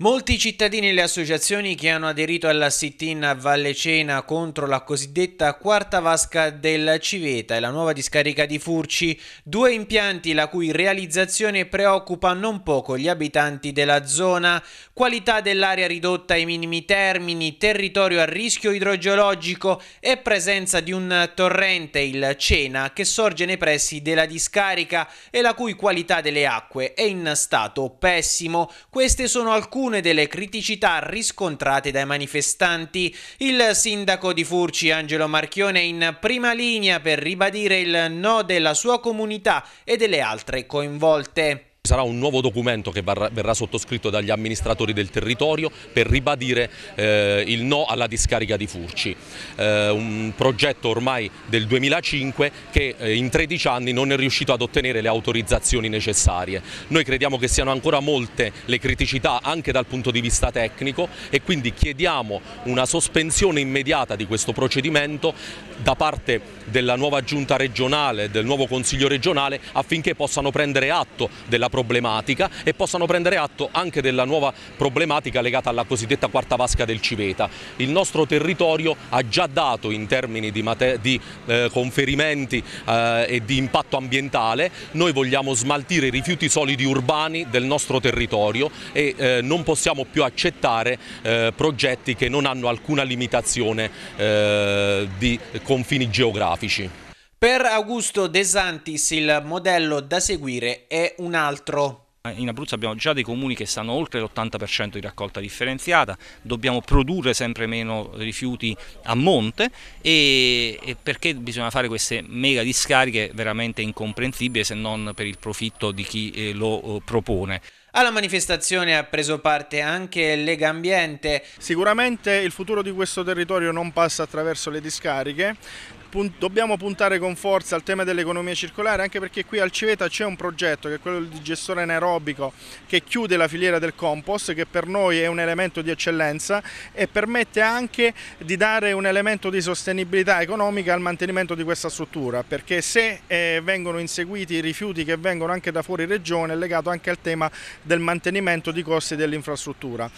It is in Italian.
Molti cittadini e le associazioni che hanno aderito alla sit-in a Valle Cena contro la cosiddetta quarta vasca del Civeta e la nuova discarica di Furci, due impianti la cui realizzazione preoccupa non poco gli abitanti della zona, qualità dell'aria ridotta ai minimi termini, territorio a rischio idrogeologico e presenza di un torrente, il Cena, che sorge nei pressi della discarica e la cui qualità delle acque è in stato pessimo. Queste sono alcune alcune delle criticità riscontrate dai manifestanti. Il sindaco di Furci, Angelo Marchione, è in prima linea per ribadire il no della sua comunità e delle altre coinvolte sarà un nuovo documento che verrà sottoscritto dagli amministratori del territorio per ribadire eh, il no alla discarica di Furci, eh, un progetto ormai del 2005 che eh, in 13 anni non è riuscito ad ottenere le autorizzazioni necessarie. Noi crediamo che siano ancora molte le criticità anche dal punto di vista tecnico e quindi chiediamo una sospensione immediata di questo procedimento da parte della nuova giunta regionale, del nuovo consiglio regionale affinché possano prendere atto della problematica e possano prendere atto anche della nuova problematica legata alla cosiddetta quarta vasca del Civeta. Il nostro territorio ha già dato in termini di, di eh, conferimenti eh, e di impatto ambientale, noi vogliamo smaltire i rifiuti solidi urbani del nostro territorio e eh, non possiamo più accettare eh, progetti che non hanno alcuna limitazione eh, di confini geografici. Per Augusto De Santis il modello da seguire è un altro. In Abruzzo abbiamo già dei comuni che stanno oltre l'80% di raccolta differenziata, dobbiamo produrre sempre meno rifiuti a monte e, e, perché bisogna fare queste mega discariche veramente incomprensibili se non per il profitto di chi eh, lo eh, propone. Alla manifestazione ha preso parte anche Lega Ambiente. Sicuramente il futuro di questo territorio non passa attraverso le discariche, dobbiamo puntare con forza al tema dell'economia circolare anche perché qui al Civeta c'è un progetto che è quello di gestore anaerobico che chiude la filiera del compost che per noi è un elemento di eccellenza e permette anche di dare un elemento di sostenibilità economica al mantenimento di questa struttura perché se eh, vengono inseguiti i rifiuti che vengono anche da fuori regione è legato anche al tema del mantenimento di costi dell'infrastruttura.